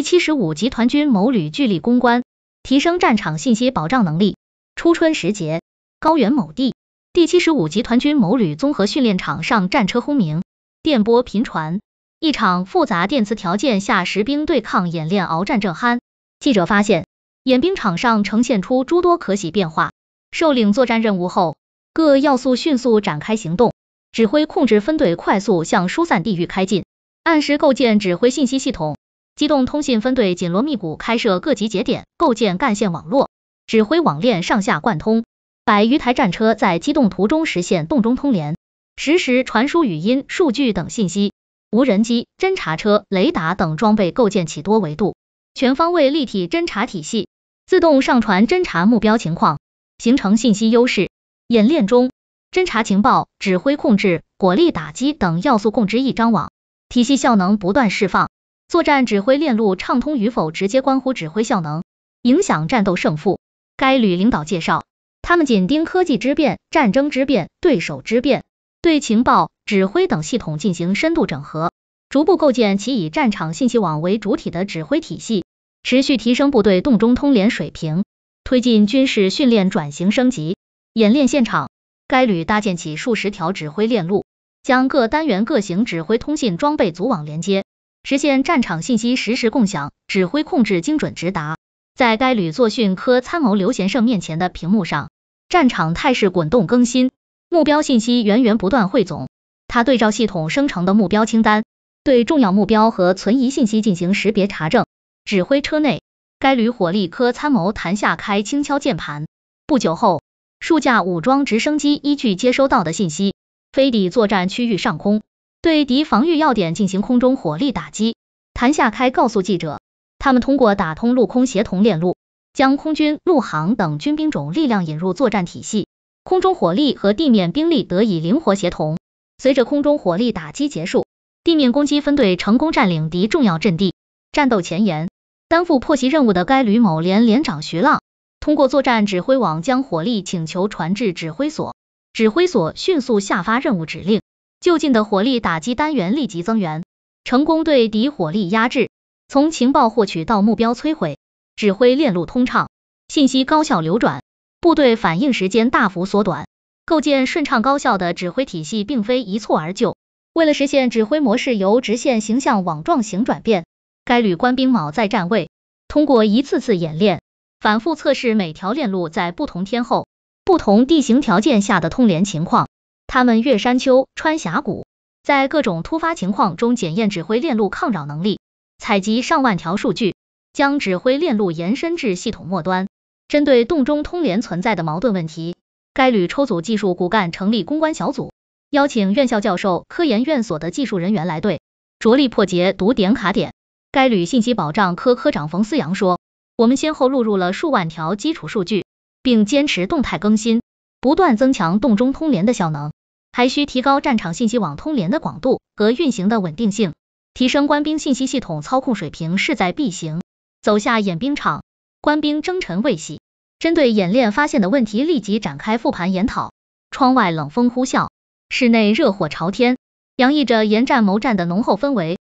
第七十五集团军某旅聚力攻关，提升战场信息保障能力。初春时节，高原某地，第七十五集团军某旅综合训练场上战车轰鸣，电波频传，一场复杂电磁条件下实兵对抗演练鏖战正酣。记者发现，演兵场上呈现出诸多可喜变化。受领作战任务后，各要素迅速展开行动，指挥控制分队快速向疏散地域开进，按时构建指挥信息系统。机动通信分队紧锣密鼓开设各级节点，构建干线网络，指挥网链上下贯通。百余台战车在机动途中实现洞中通联，实时传输语音、数据等信息。无人机、侦察车、雷达等装备构建起多维度、全方位、立体侦察体系，自动上传侦察目标情况，形成信息优势。演练中，侦察情报、指挥控制、火力打击等要素共织一张网，体系效能不断释放。作战指挥链路畅通与否，直接关乎指挥效能，影响战斗胜负。该旅领导介绍，他们紧盯科技之变、战争之变、对手之变，对情报、指挥等系统进行深度整合，逐步构建起以战场信息网为主体的指挥体系，持续提升部队洞中通联水平，推进军事训练转型升级。演练现场，该旅搭建起数十条指挥链路，将各单元、各型指挥通信装备组网连接。实现战场信息实时共享，指挥控制精准直达。在该旅作训科参谋刘贤胜面前的屏幕上，战场态势滚动更新，目标信息源源不断汇总。他对照系统生成的目标清单，对重要目标和存疑信息进行识别查证。指挥车内，该旅火力科参谋谭夏开轻敲键盘。不久后，数架武装直升机依据接收到的信息，飞抵作战区域上空。对敌防御要点进行空中火力打击。谭夏开告诉记者，他们通过打通陆空协同链路，将空军、陆航等军兵种力量引入作战体系，空中火力和地面兵力得以灵活协同。随着空中火力打击结束，地面攻击分队成功占领敌重要阵地。战斗前沿担负破袭任务的该旅某连连长徐浪，通过作战指挥网将火力请求传至指挥所，指挥所迅速下发任务指令。就近的火力打击单元立即增援，成功对敌火力压制。从情报获取到目标摧毁，指挥链路通畅，信息高效流转，部队反应时间大幅缩短。构建顺畅高效的指挥体系并非一蹴而就。为了实现指挥模式由直线形向网状型转变，该旅官兵卯在站位，通过一次次演练，反复测试每条链路在不同天候、不同地形条件下的通联情况。他们越山丘、穿峡谷，在各种突发情况中检验指挥链路抗扰能力，采集上万条数据，将指挥链路延伸至系统末端。针对洞中通联存在的矛盾问题，该旅抽组技术骨干成立攻关小组，邀请院校教授、科研院所的技术人员来对，着力破解堵点卡点。该旅信息保障科科长冯思阳说：“我们先后录入了数万条基础数据，并坚持动态更新，不断增强洞中通联的效能。”还需提高战场信息网通联的广度和运行的稳定性，提升官兵信息系统操控水平势在必行。走下演兵场，官兵征尘未洗，针对演练发现的问题立即展开复盘研讨。窗外冷风呼啸，室内热火朝天，洋溢着严战谋战的浓厚氛围。